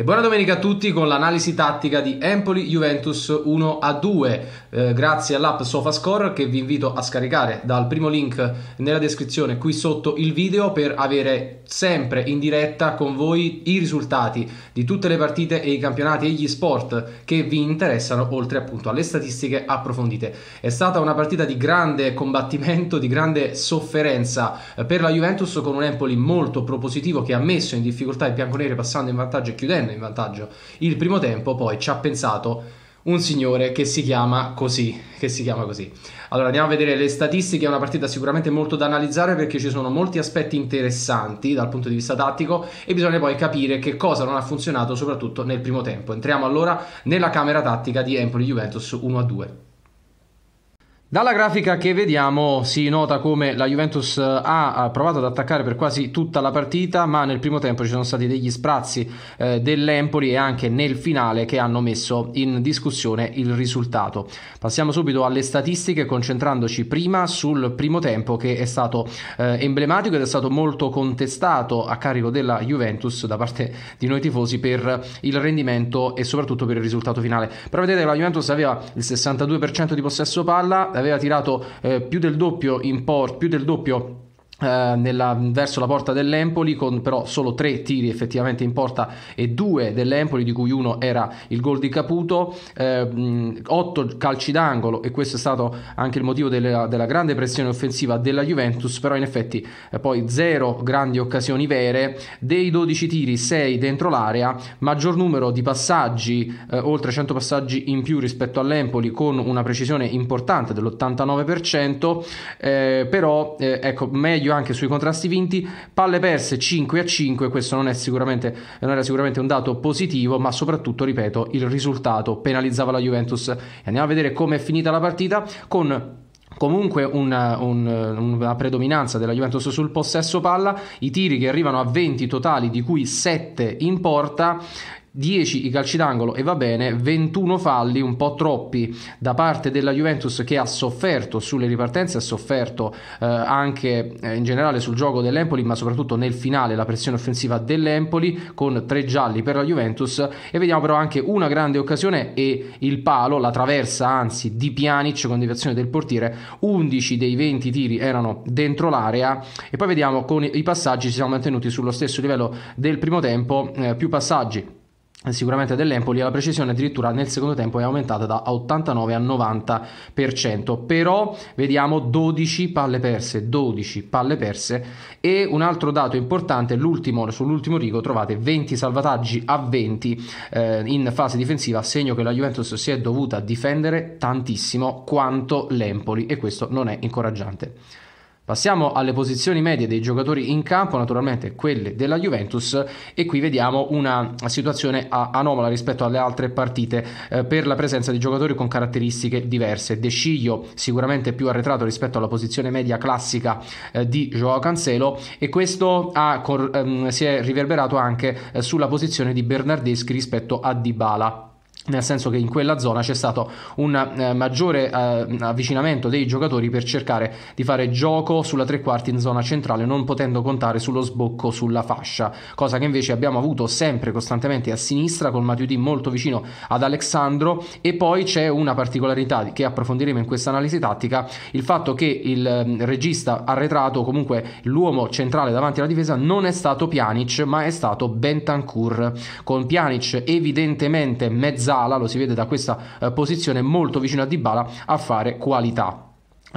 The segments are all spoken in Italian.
E buona domenica a tutti con l'analisi tattica di Empoli-Juventus 1-2 a eh, grazie all'app SofaScore che vi invito a scaricare dal primo link nella descrizione qui sotto il video per avere sempre in diretta con voi i risultati di tutte le partite e i campionati e gli sport che vi interessano oltre appunto alle statistiche approfondite. È stata una partita di grande combattimento, di grande sofferenza eh, per la Juventus con un Empoli molto propositivo che ha messo in difficoltà i bianconeri passando in vantaggio e chiudendo in vantaggio il primo tempo, poi ci ha pensato un signore che si chiama così, che si chiama così. Allora andiamo a vedere le statistiche, è una partita sicuramente molto da analizzare perché ci sono molti aspetti interessanti dal punto di vista tattico e bisogna poi capire che cosa non ha funzionato soprattutto nel primo tempo. Entriamo allora nella camera tattica di Empoli Juventus 1-2. Dalla grafica che vediamo si nota come la Juventus eh, ha provato ad attaccare per quasi tutta la partita, ma nel primo tempo ci sono stati degli sprazzi eh, dell'Empoli e anche nel finale che hanno messo in discussione il risultato. Passiamo subito alle statistiche concentrandoci prima sul primo tempo che è stato eh, emblematico ed è stato molto contestato a carico della Juventus da parte di noi tifosi per il rendimento e soprattutto per il risultato finale. Però vedete la Juventus aveva il 62% di possesso palla eh, aveva tirato eh, più del doppio in porta, più del doppio eh, nella, verso la porta dell'Empoli con però solo tre tiri effettivamente in porta e due dell'Empoli di cui uno era il gol di Caputo eh, otto calci d'angolo e questo è stato anche il motivo della, della grande pressione offensiva della Juventus però in effetti eh, poi zero grandi occasioni vere dei 12 tiri 6 dentro l'area maggior numero di passaggi eh, oltre 100 passaggi in più rispetto all'Empoli con una precisione importante dell'89% eh, però eh, ecco meglio episodio anche sui contrasti vinti, palle perse 5 a 5, questo non, non era sicuramente un dato positivo, ma soprattutto, ripeto, il risultato penalizzava la Juventus. E andiamo a vedere come è finita la partita con comunque una, un, una, predominanza della Juventus sul possesso palla, i tiri che arrivano a 20 totali di cui 7 in porta 10 i calci d'angolo e va bene, 21 falli, un po' troppi da parte della Juventus che ha sofferto sulle ripartenze, ha sofferto eh, anche eh, in generale sul gioco dell'Empoli, ma soprattutto nel finale la pressione offensiva dell'Empoli con tre gialli per la Juventus e vediamo però anche una grande occasione e il palo, la traversa anzi di Pjanic con deviazione del portiere, 11 dei 20 tiri erano dentro l'area e poi vediamo con i passaggi ci siamo mantenuti sullo stesso livello del primo tempo, eh, più passaggi sicuramente dell'Empoli la precisione addirittura nel secondo tempo è aumentata da 89 a 90% però vediamo 12 palle perse 12 palle perse e un altro dato importante l'ultimo, sull'ultimo rigo trovate 20 salvataggi a 20 eh, in fase difensiva segno che la Juventus si è dovuta difendere tantissimo quanto l'Empoli e questo non è incoraggiante Passiamo alle posizioni medie dei giocatori in campo, naturalmente quelle della Juventus e qui vediamo una situazione anomala rispetto alle altre partite eh, per la presenza di giocatori con caratteristiche diverse. De Sciglio sicuramente più arretrato rispetto alla posizione media classica eh, di Joao Cancelo e questo ha, cor, ehm, si è riverberato anche eh, sulla posizione di Bernardeschi rispetto a Dybala nel senso che in quella zona c'è stato un eh, maggiore eh, avvicinamento dei giocatori per cercare di fare gioco sulla tre quarti in zona centrale non potendo contare sullo sbocco sulla fascia cosa che invece abbiamo avuto sempre costantemente a sinistra con Matuidi molto vicino ad Alessandro e poi c'è una particolarità che approfondiremo in questa analisi tattica il fatto che il eh, regista arretrato comunque l'uomo centrale davanti alla difesa non è stato Pjanic ma è stato Bentancur con Pjanic evidentemente mezza Zala, lo si vede da questa eh, posizione, molto vicino a Dybala a fare qualità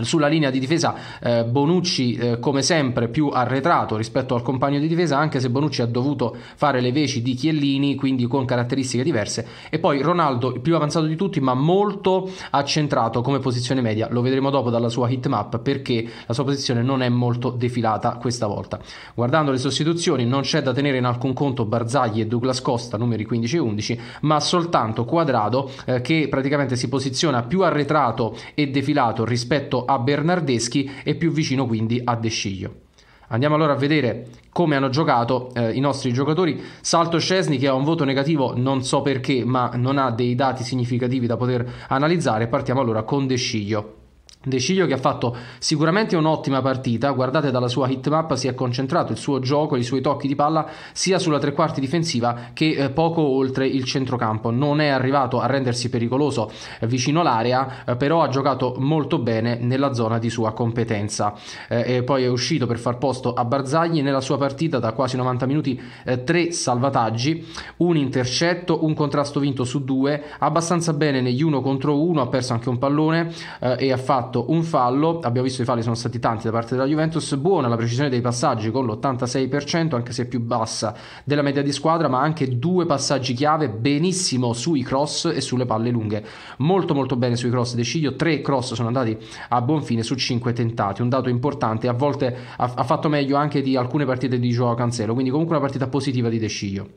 sulla linea di difesa eh, Bonucci eh, come sempre più arretrato rispetto al compagno di difesa anche se Bonucci ha dovuto fare le veci di Chiellini quindi con caratteristiche diverse e poi Ronaldo più avanzato di tutti ma molto accentrato come posizione media lo vedremo dopo dalla sua hitmap perché la sua posizione non è molto defilata questa volta guardando le sostituzioni non c'è da tenere in alcun conto Barzagli e Douglas Costa numeri 15 e 11 ma soltanto Quadrado eh, che praticamente si posiziona più arretrato e defilato rispetto a Bernardeschi e più vicino quindi a De Sciglio. Andiamo allora a vedere come hanno giocato eh, i nostri giocatori. Salto Scesni che ha un voto negativo, non so perché, ma non ha dei dati significativi da poter analizzare. Partiamo allora con De Sciglio. De Sciglio che ha fatto sicuramente un'ottima partita, guardate dalla sua hitmap si è concentrato il suo gioco, i suoi tocchi di palla sia sulla tre quarti difensiva che eh, poco oltre il centrocampo, non è arrivato a rendersi pericoloso eh, vicino all'area, eh, però ha giocato molto bene nella zona di sua competenza e poi è uscito per far posto a Barzagli nella sua partita da quasi 90 minuti tre salvataggi, un intercetto, un contrasto vinto su due, abbastanza bene negli uno contro uno, ha perso anche un pallone e ha fatto fatto un fallo, abbiamo visto i falli sono stati tanti da parte della Juventus, buona la precisione dei passaggi con l'86%, anche se più bassa della media di squadra, ma anche due passaggi chiave benissimo sui cross e sulle palle lunghe. Molto molto bene sui cross Deciglio, tre cross sono andati a buon fine su cinque tentati, un dato importante, a volte ha, ha fatto meglio anche di alcune partite di Joao Cancelo, quindi comunque una partita positiva di Deciglio.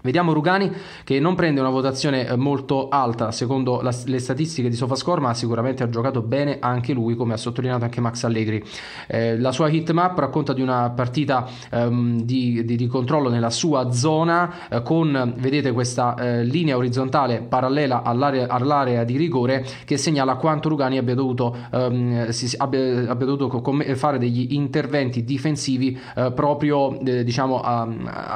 Vediamo Rugani che non prende una votazione eh, molto alta secondo la, le statistiche di Sofascore ma sicuramente ha giocato bene anche lui come ha sottolineato anche Max Allegri. Eh, la sua hit map racconta di una partita ehm, di, di, di, controllo nella sua zona eh, con vedete questa eh, linea orizzontale parallela all'area, all'area, di rigore che segnala quanto Rugani abbia dovuto, ehm, si, abbia, abbia dovuto com- fare degli interventi difensivi eh, proprio eh, diciamo a,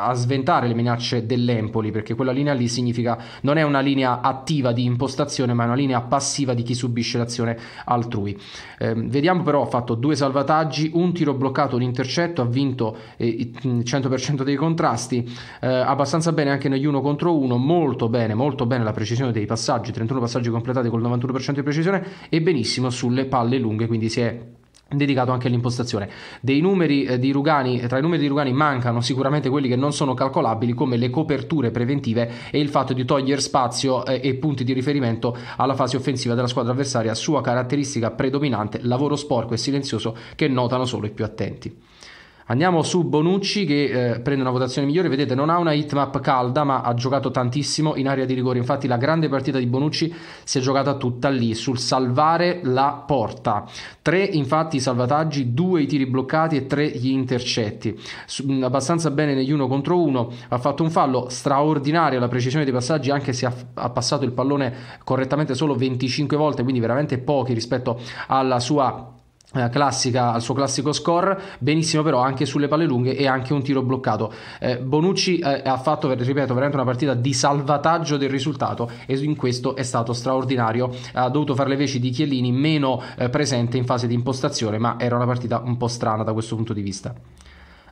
a, sventare le minacce delle dell'Empoli, perché quella linea lì significa non è una linea attiva di impostazione, ma è una linea passiva di chi subisce l'azione altrui. Eh, vediamo però, ha fatto due salvataggi, un tiro bloccato, un intercetto, ha vinto eh, il 100% mm, dei contrasti, eh, abbastanza bene anche negli uno contro uno, molto bene, molto bene la precisione dei passaggi, 31 passaggi completati col 91% di precisione e benissimo sulle palle lunghe, quindi si è dedicato anche all'impostazione. Dei numeri eh, di Rugani, eh, tra i numeri di Rugani mancano sicuramente quelli che non sono calcolabili come le coperture preventive e il fatto di togliere spazio eh, e punti di riferimento alla fase offensiva della squadra avversaria, sua caratteristica predominante, lavoro sporco e silenzioso che notano solo i più attenti. Andiamo su Bonucci che eh, prende una votazione migliore, vedete non ha una hitmap calda ma ha giocato tantissimo in area di rigore, infatti la grande partita di Bonucci si è giocata tutta lì, sul salvare la porta. Tre infatti i salvataggi, due i tiri bloccati e tre gli intercetti. Su, mm, abbastanza bene negli uno contro uno, ha fatto un fallo straordinario, la precisione dei passaggi anche se ha, ha passato il pallone correttamente solo 25 volte, quindi veramente pochi rispetto alla sua eh, classica al suo classico score benissimo però anche sulle palle lunghe e anche un tiro bloccato eh, Bonucci eh, ha fatto ripeto veramente una partita di salvataggio del risultato e in questo è stato straordinario ha dovuto fare le veci di Chiellini meno eh, presente in fase di impostazione ma era una partita un po' strana da questo punto di vista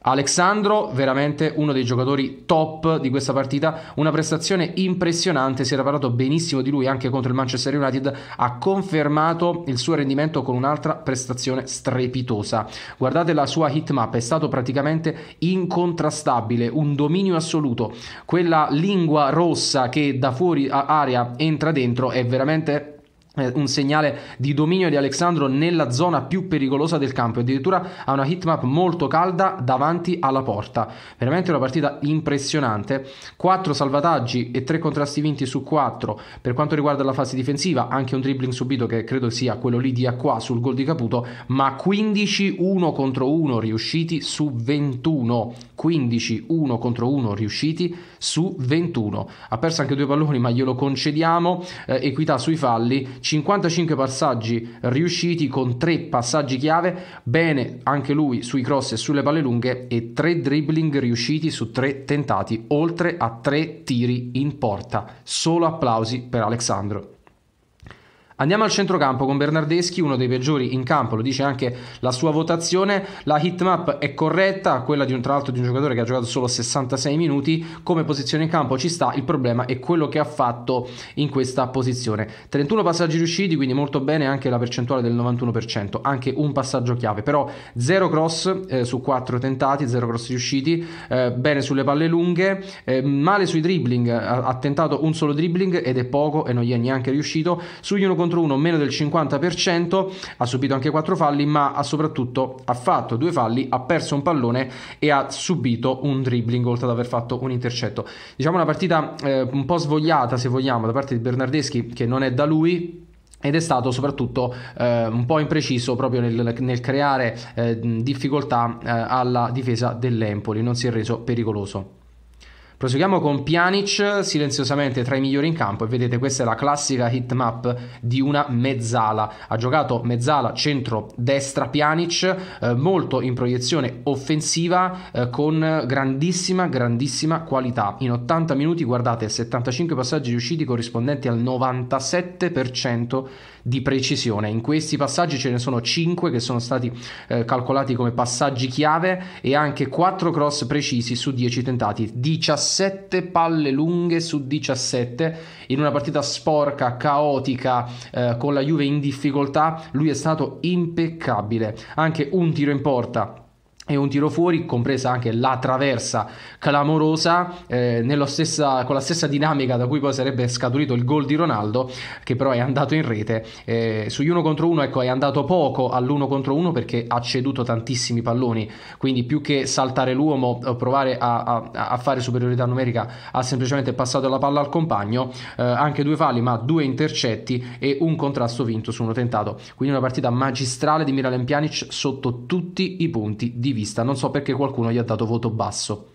Alexandro, veramente uno dei giocatori top di questa partita, una prestazione impressionante, si era parlato benissimo di lui anche contro il Manchester United, ha confermato il suo rendimento con un'altra prestazione strepitosa. Guardate la sua hit map, è stato praticamente incontrastabile, un dominio assoluto, quella lingua rossa che da fuori area entra dentro è veramente eh, un segnale di dominio di Alexandro nella zona più pericolosa del campo addirittura ha una hitmap molto calda davanti alla porta veramente una partita impressionante 4 salvataggi e 3 contrasti vinti su 4 per quanto riguarda la fase difensiva anche un dribbling subito che credo sia quello lì di Acqua sul gol di Caputo ma 15 1 contro 1 riusciti su 21 15 1 contro 1 riusciti su 21 ha perso anche due palloni ma glielo concediamo eh, equità sui falli 55 passaggi riusciti con 3 passaggi chiave, bene anche lui sui cross e sulle palle lunghe e 3 dribbling riusciti su 3 tentati, oltre a 3 tiri in porta. Solo applausi per Alexandro. Andiamo al centrocampo con Bernardeschi, uno dei peggiori in campo, lo dice anche la sua votazione. La hitmap è corretta, quella di un, tra l'altro di un giocatore che ha giocato solo 66 minuti. Come posizione in campo ci sta, il problema è quello che ha fatto in questa posizione. 31 passaggi riusciti, quindi molto bene anche la percentuale del 91%, anche un passaggio chiave, però 0 cross eh, su 4 tentati, 0 cross riusciti, eh, bene sulle palle lunghe, eh, male sui dribbling, ha, ha, tentato un solo dribbling ed è poco e non gli è neanche riuscito. Sugli 1 contro contro 1 meno del 50%, ha subito anche 4 falli ma ha soprattutto ha fatto due falli, ha perso un pallone e ha subito un dribbling oltre ad aver fatto un intercetto. Diciamo una partita eh, un po' svogliata se vogliamo da parte di Bernardeschi che non è da lui ed è stato soprattutto eh, un po' impreciso proprio nel, nel creare eh, difficoltà eh, alla difesa dell'Empoli, non si è reso pericoloso. Proseguiamo con Pjanic silenziosamente tra i migliori in campo e vedete questa è la classica hit map di una mezzala. Ha giocato mezzala centro-destra Pjanic, eh, molto in proiezione offensiva eh, con grandissima, grandissima qualità. In 80 minuti guardate 75 passaggi riusciti corrispondenti al 97% di precisione. In questi passaggi ce ne sono 5 che sono stati eh, calcolati come passaggi chiave e anche 4 cross precisi su 10 tentati. 17 17 palle lunghe su 17 in una partita sporca, caotica, eh, con la Juve in difficoltà, lui è stato impeccabile. Anche un tiro in porta e un tiro fuori, compresa anche la traversa clamorosa, eh, stessa, con la stessa dinamica da cui poi sarebbe scaturito il gol di Ronaldo, che però è andato in rete. Eh, sugli 1 contro 1 ecco, è andato poco all'1 contro 1 perché ha ceduto tantissimi palloni, quindi più che saltare l'uomo, eh, provare a, a, a fare superiorità numerica, ha semplicemente passato la palla al compagno, eh, anche due falli, ma due intercetti e un contrasto vinto su uno tentato. Quindi una partita magistrale di Miralem Pjanic sotto tutti i punti di vista vista, non so perché qualcuno gli ha dato voto basso.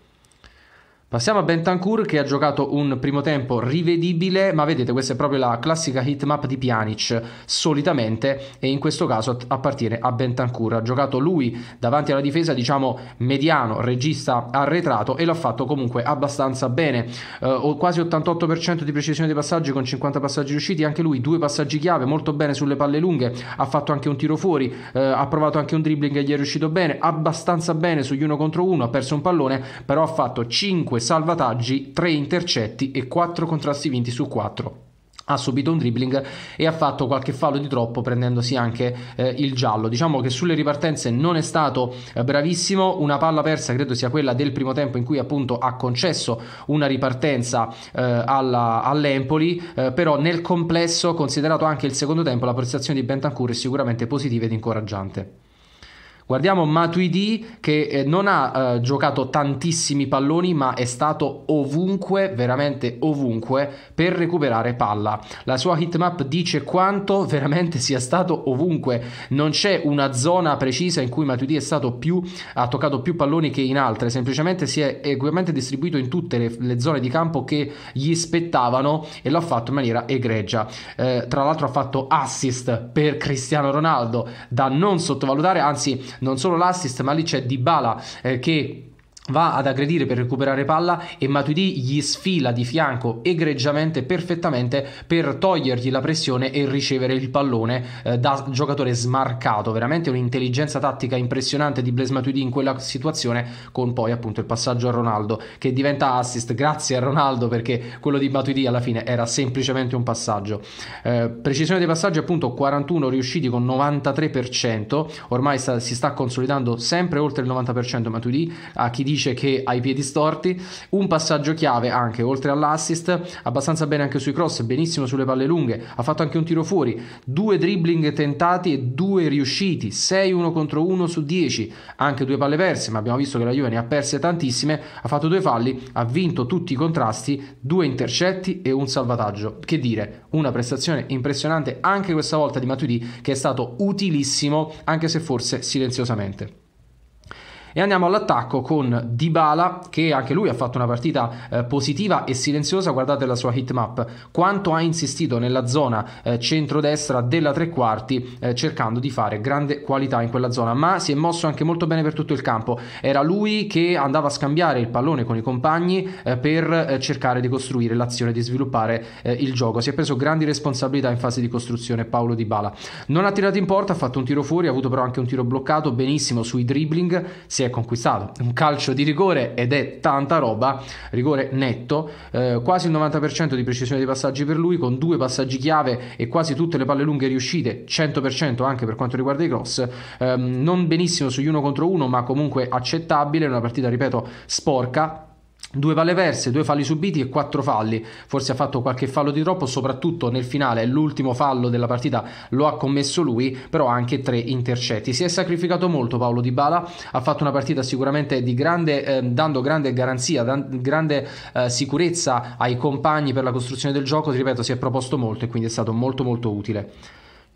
Passiamo a Bentancur che ha giocato un primo tempo rivedibile, ma vedete questa è proprio la classica hitmap di Pjanic solitamente e in questo caso appartiene a Bentancur. Ha giocato lui davanti alla difesa, diciamo mediano, regista arretrato e l'ha fatto comunque abbastanza bene. Eh, quasi 88% di precisione dei passaggi con 50 passaggi riusciti, anche lui due passaggi chiave, molto bene sulle palle lunghe, ha fatto anche un tiro fuori, eh, ha provato anche un dribbling e gli è riuscito bene, abbastanza bene sugli uno contro uno, ha perso un pallone, però ha fatto 5 salvataggi, 3 intercetti e 4 contrasti vinti su 4 ha subito un dribbling e ha fatto qualche fallo di troppo prendendosi anche eh, il giallo diciamo che sulle ripartenze non è stato eh, bravissimo una palla persa credo sia quella del primo tempo in cui appunto ha concesso una ripartenza eh, alla, all'Empoli eh, però nel complesso considerato anche il secondo tempo la prestazione di Bentancur è sicuramente positiva ed incoraggiante Guardiamo Matuidi che eh, non ha eh, giocato tantissimi palloni ma è stato ovunque, veramente ovunque, per recuperare palla. La sua hitmap dice quanto veramente sia stato ovunque. Non c'è una zona precisa in cui Matuidi più, ha toccato più palloni che in altre, semplicemente si è equamente distribuito in tutte le, le, zone di campo che gli spettavano e l'ha fatto in maniera egregia. Eh, tra l'altro ha fatto assist per Cristiano Ronaldo, da non sottovalutare, anzi non solo l'assist ma lì c'è Dybala eh, che va ad aggredire per recuperare palla e Matuidi gli sfila di fianco egregiamente perfettamente per togliergli la pressione e ricevere il pallone eh, da giocatore smarcato veramente un'intelligenza tattica impressionante di Blaise Matuidi in quella situazione con poi appunto il passaggio a Ronaldo che diventa assist grazie a Ronaldo perché quello di Matuidi alla fine era semplicemente un passaggio eh, precisione dei passaggi appunto 41 riusciti con 93% ormai sta, si sta consolidando sempre oltre il 90% Matuidi a chi dice dice che ha i piedi storti, un passaggio chiave anche oltre all'assist, abbastanza bene anche sui cross, benissimo sulle palle lunghe, ha fatto anche un tiro fuori, due dribbling tentati e due riusciti, 6 1 contro 1 su 10, anche due palle perse, ma abbiamo visto che la Juve ne ha perse tantissime, ha fatto due falli, ha vinto tutti i contrasti, due intercetti e un salvataggio. Che dire, una prestazione impressionante anche questa volta di Matuidi che è stato utilissimo anche se forse silenziosamente. E andiamo all'attacco con Dybala che anche lui ha fatto una partita eh, positiva e silenziosa, guardate la sua hit map, quanto ha insistito nella zona eh, centrodestra della tre quarti eh, cercando di fare grande qualità in quella zona, ma si è mosso anche molto bene per tutto il campo, era lui che andava a scambiare il pallone con i compagni eh, per eh, cercare di costruire l'azione, di sviluppare eh, il gioco, si è preso grandi responsabilità in fase di costruzione Paolo Dybala. Non ha tirato in porta, ha fatto un tiro fuori, ha avuto però anche un tiro bloccato, benissimo sui dribbling, si è è conquistato. Un calcio di rigore ed è tanta roba, rigore netto, eh, quasi il 90% di precisione dei passaggi per lui, con due passaggi chiave e quasi tutte le palle lunghe riuscite, 100% anche per quanto riguarda i cross. Eh, non benissimo sugli uno contro uno, ma comunque accettabile, una partita, ripeto, sporca Due palle perse, due falli subiti e quattro falli. Forse ha fatto qualche fallo di troppo, soprattutto nel finale. L'ultimo fallo della partita lo ha commesso lui, però anche tre intercetti. Si è sacrificato molto Paolo Di Bala, ha fatto una partita sicuramente di grande, eh, dando grande garanzia, dan- grande eh, sicurezza ai compagni per la costruzione del gioco. Ti ripeto, si è proposto molto e quindi è stato molto molto utile.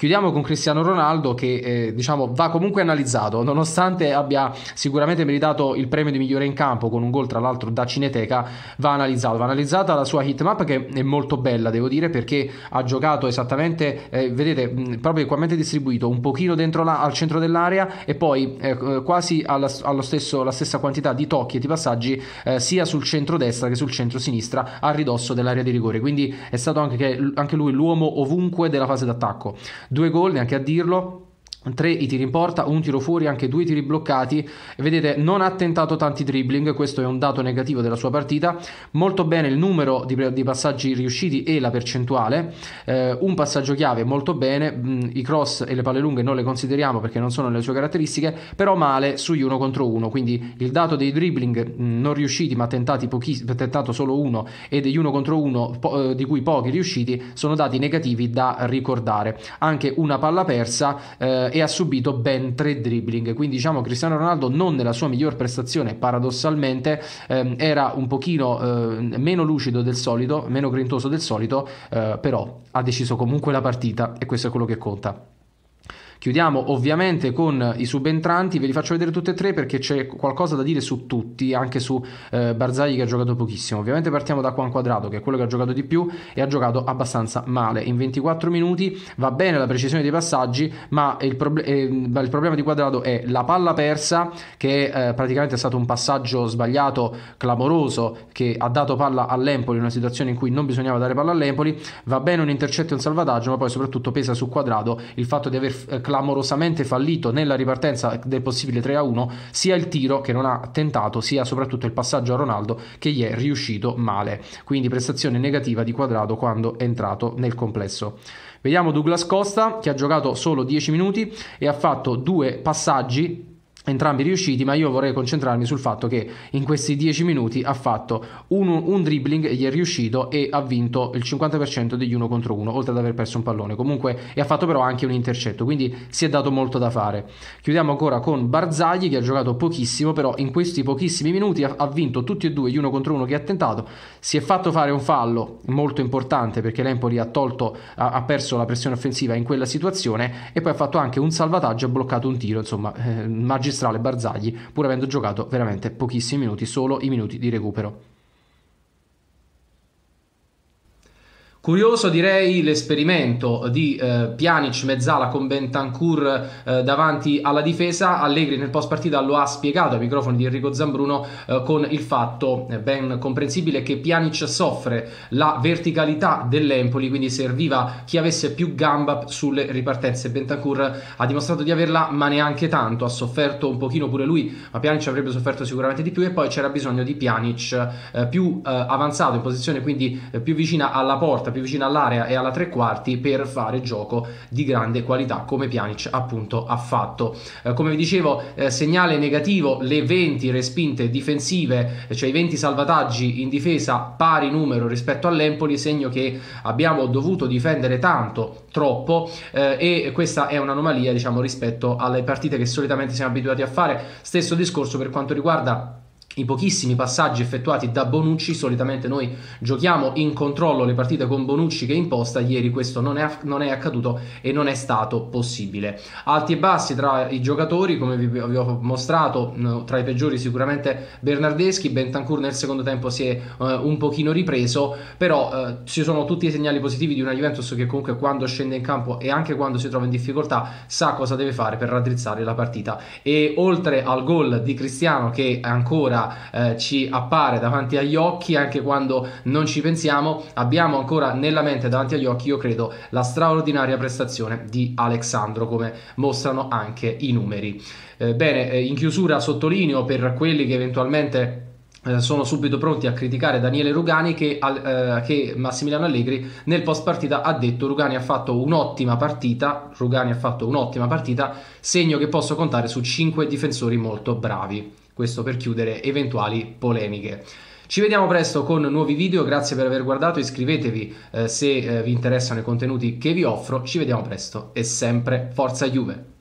Chiudiamo con Cristiano Ronaldo che eh, diciamo, va comunque analizzato, nonostante abbia sicuramente meritato il premio di migliore in campo con un gol tra l'altro da Cineteca, va analizzato, va analizzata la sua hitmap che è molto bella devo dire perché ha giocato esattamente, eh, vedete, proprio equamente distribuito, un pochino dentro la, al centro dell'area e poi eh, eh quasi alla, stesso, la stessa quantità di tocchi e di passaggi eh, sia sul centro-destra che sul centro-sinistra a ridosso dell'area di rigore, quindi è stato anche, anche lui l'uomo ovunque della fase d'attacco. Due gol, neanche a dirlo, 3 i tiri in porta, un tiro fuori, anche due tiri bloccati. E vedete, non ha tentato tanti dribbling, questo è un dato negativo della sua partita. Molto bene il numero di, di passaggi riusciti e la percentuale. Eh, un passaggio chiave molto bene, mm, i cross e le palle lunghe non le consideriamo perché non sono le sue caratteristiche, però male sugli uno contro uno. Quindi il dato dei dribbling mm, non riusciti ma tentati pochi, tentato solo uno e degli uno contro uno po- eh, di cui pochi riusciti sono dati negativi da ricordare. Anche una palla persa. Eh, eh, e ha subito ben tre dribbling. Quindi diciamo Cristiano Ronaldo non nella sua miglior prestazione, paradossalmente ehm, era un pochino eh, meno lucido del solito, meno grintoso del solito, eh, però ha deciso comunque la partita e questo è quello che conta. Chiudiamo ovviamente con eh, i subentranti, ve li faccio vedere tutti e tre perché c'è qualcosa da dire su tutti, anche su eh, Barzagli che ha giocato pochissimo. Ovviamente partiamo da Juan Quadrado che è quello che ha giocato di più e ha giocato abbastanza male. In 24 minuti va bene la precisione dei passaggi, ma il, proble- eh, il problema di Quadrado è la palla persa che eh, praticamente è stato un passaggio sbagliato, clamoroso, che ha dato palla all'Empoli, in una situazione in cui non bisognava dare palla all'Empoli. Va bene un intercetto e un salvataggio, ma poi soprattutto pesa su Quadrado il fatto di aver eh, clamorosamente fallito nella ripartenza del possibile 3-1, sia il tiro che non ha tentato, sia soprattutto il passaggio a Ronaldo che gli è riuscito male. Quindi prestazione negativa di quadrato quando è entrato nel complesso. Vediamo Douglas Costa che ha giocato solo 10 minuti e ha fatto due passaggi entrambi riusciti, ma io vorrei concentrarmi sul fatto che in questi 10 minuti ha fatto un, un dribbling, gli è riuscito e ha vinto il 50% degli 1 contro 1, oltre ad aver perso un pallone. Comunque, e ha fatto però anche un intercetto, quindi si è dato molto da fare. Chiudiamo ancora con Barzagli che ha giocato pochissimo, però in questi pochissimi minuti ha, ha vinto tutti e due gli 1 contro 1 che ha tentato, si è fatto fare un fallo molto importante perché l'Empoli ha tolto ha, ha perso la pressione offensiva in quella situazione e poi ha fatto anche un salvataggio ha bloccato un tiro, insomma, eh, magistrale magistrale Barzagli, pur avendo giocato veramente pochissimi minuti, solo i minuti di recupero. Curioso direi l'esperimento di eh, Pjanic mezzala con Bentancur eh, davanti alla difesa, Allegri nel post partita lo ha spiegato ai microfoni di Enrico Zambruno eh, con il fatto eh, ben comprensibile che Pjanic soffre la verticalità dell'Empoli, quindi serviva chi avesse più gamba sulle ripartenze. Bentancur ha dimostrato di averla ma neanche tanto, ha sofferto un pochino pure lui, ma Pjanic avrebbe sofferto sicuramente di più e poi c'era bisogno di Pjanic eh, più eh, avanzato in posizione quindi più vicina alla porta porta, più vicino all'area e alla tre quarti per fare gioco di grande qualità come Pjanic appunto ha fatto. Eh, come vi dicevo, eh, segnale negativo le 20 respinte difensive, cioè i 20 salvataggi in difesa pari numero rispetto all'Empoli, segno che abbiamo dovuto difendere tanto, troppo eh, e questa è un'anomalia diciamo rispetto alle partite che solitamente siamo abituati a fare. Stesso discorso per quanto riguarda i pochissimi passaggi effettuati da Bonucci, solitamente noi giochiamo in controllo le partite con Bonucci che imposta, ieri questo non è, non è accaduto e non è stato possibile. Alti e bassi tra i giocatori, come vi, vi ho mostrato, mm, tra i peggiori sicuramente Bernardeschi, Bentancur nel secondo tempo si è uh, un pochino ripreso, però uh, ci sono tutti i segnali positivi di una Juventus che comunque quando scende in campo e anche quando si trova in difficoltà sa cosa deve fare per raddrizzare la partita. E oltre al gol di Cristiano che ancora eh, ci appare davanti agli occhi anche quando non ci pensiamo, abbiamo ancora nella mente davanti agli occhi, io credo, la straordinaria prestazione di Alexandro come mostrano anche i numeri. Eh, bene, eh, in chiusura sottolineo per quelli che eventualmente eh, sono subito pronti a criticare Daniele Rugani che, eh, che, Massimiliano Allegri nel post partita ha detto Rugani ha fatto un'ottima partita Rugani ha fatto un'ottima partita segno che posso contare su 5 difensori molto bravi questo per chiudere eventuali polemiche. Ci vediamo presto con nuovi video, grazie per aver guardato, iscrivetevi eh, se eh, vi interessano i contenuti che vi offro, ci vediamo presto e sempre Forza Juve!